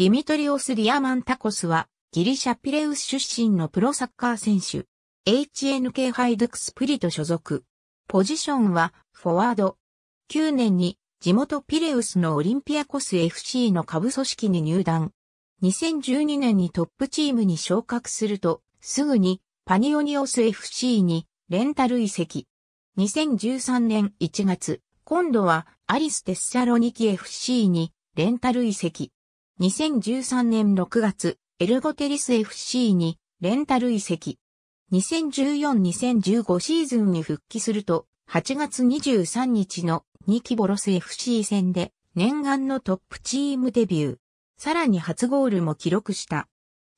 ディミトリオス・ディアマンタコスは、ギリシャ・ピレウス出身のプロサッカー選手。HNK ハイドクスプリト所属。ポジションは、フォワード。9年に、地元ピレウスのオリンピアコス FC の下部組織に入団。2012年にトップチームに昇格すると、すぐに、パニオニオス FC に、レンタル移籍。2013年1月、今度は、アリス・テッサロニキ FC に、レンタル移籍。2013年6月、エルゴテリス FC にレンタル移籍。2014-2015シーズンに復帰すると、8月23日のニキボロス FC 戦で念願のトップチームデビュー。さらに初ゴールも記録した。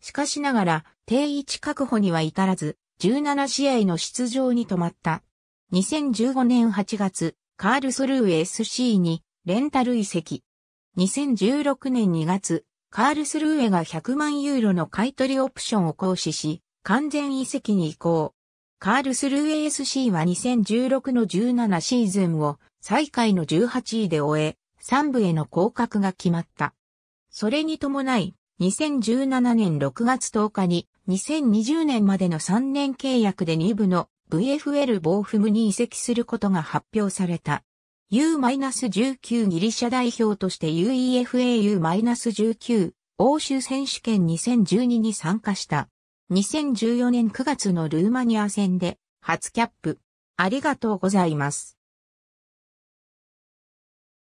しかしながら、定位置確保には至らず、17試合の出場に止まった。2015年8月、カールソルー SC にレンタル移籍。2016年2月、カールスルーエが100万ユーロの買い取りオプションを行使し、完全移籍に移行。カールスルーエ s c は2016の17シーズンを最下位の18位で終え、3部への降格が決まった。それに伴い、2017年6月10日に2020年までの3年契約で2部の VFL ボーフムに移籍することが発表された。U-19 ギリシャ代表として UEFAU-19 欧州選手権2012に参加した。2014年9月のルーマニア戦で初キャップ。ありがとうございます。